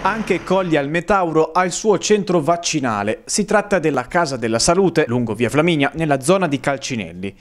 Anche Coglia al Metauro ha il suo centro vaccinale. Si tratta della Casa della Salute, lungo via Flaminia, nella zona di Calcinelli.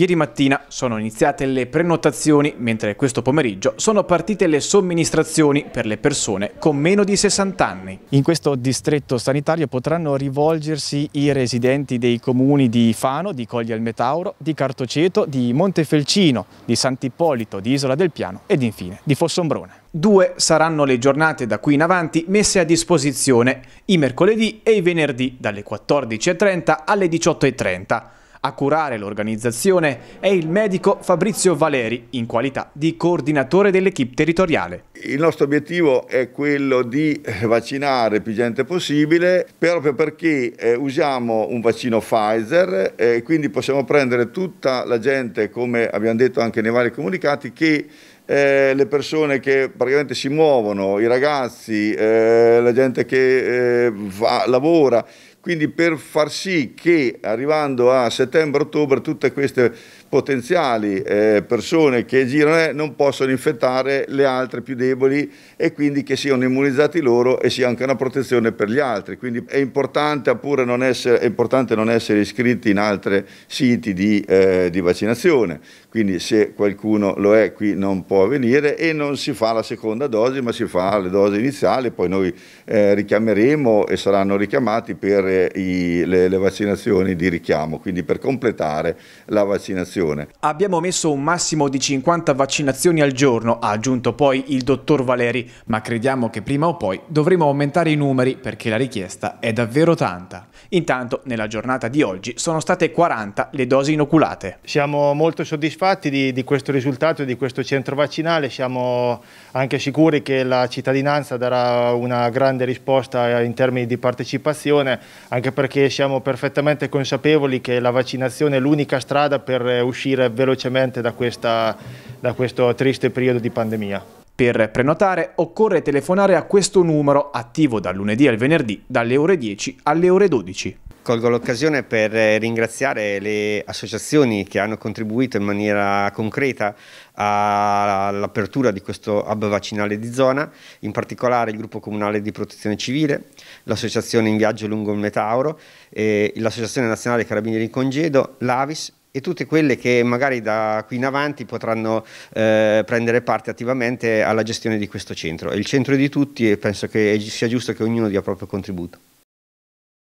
Ieri mattina sono iniziate le prenotazioni, mentre questo pomeriggio sono partite le somministrazioni per le persone con meno di 60 anni. In questo distretto sanitario potranno rivolgersi i residenti dei comuni di Fano, di Cogli al Metauro, di Cartoceto, di Montefelcino, di Sant'Ippolito, di Isola del Piano ed infine di Fossombrone. Due saranno le giornate da qui in avanti messe a disposizione i mercoledì e i venerdì dalle 14.30 alle 18.30 a curare l'organizzazione è il medico Fabrizio Valeri in qualità di coordinatore dell'equipe territoriale. Il nostro obiettivo è quello di eh, vaccinare più gente possibile proprio perché eh, usiamo un vaccino Pfizer eh, e eh, quindi possiamo prendere tutta la gente come abbiamo detto anche nei vari comunicati che eh, le persone che praticamente si muovono, i ragazzi, eh, la gente che va, lavora quindi per far sì che arrivando a settembre-ottobre tutte queste potenziali eh, persone che girano eh, non possano infettare le altre più deboli e quindi che siano immunizzati loro e sia anche una protezione per gli altri. Quindi è importante, non essere, è importante non essere, iscritti in altri siti di, eh, di vaccinazione, quindi se qualcuno lo è qui non può venire e non si fa la seconda dose ma si fa le dose iniziali, poi noi eh, richiameremo e saranno richiamati per fare i, le, le vaccinazioni di richiamo, quindi per completare la vaccinazione. Abbiamo messo un massimo di 50 vaccinazioni al giorno, ha aggiunto poi il dottor Valeri, ma crediamo che prima o poi dovremo aumentare i numeri perché la richiesta è davvero tanta. Intanto nella giornata di oggi sono state 40 le dosi inoculate. Siamo molto soddisfatti di, di questo risultato e di questo centro vaccinale, siamo anche sicuri che la cittadinanza darà una grande risposta in termini di partecipazione anche perché siamo perfettamente consapevoli che la vaccinazione è l'unica strada per eh, uscire velocemente da, questa, da questo triste periodo di pandemia. Per prenotare occorre telefonare a questo numero attivo dal lunedì al venerdì dalle ore 10 alle ore 12. Colgo l'occasione per eh, ringraziare le associazioni che hanno contribuito in maniera concreta all'apertura di questo hub vaccinale di zona, in particolare il gruppo comunale di protezione civile, l'associazione in viaggio lungo il Metauro, l'associazione nazionale carabinieri in congedo, l'Avis e tutte quelle che magari da qui in avanti potranno eh, prendere parte attivamente alla gestione di questo centro. È Il centro di tutti e penso che sia giusto che ognuno dia il proprio contributo.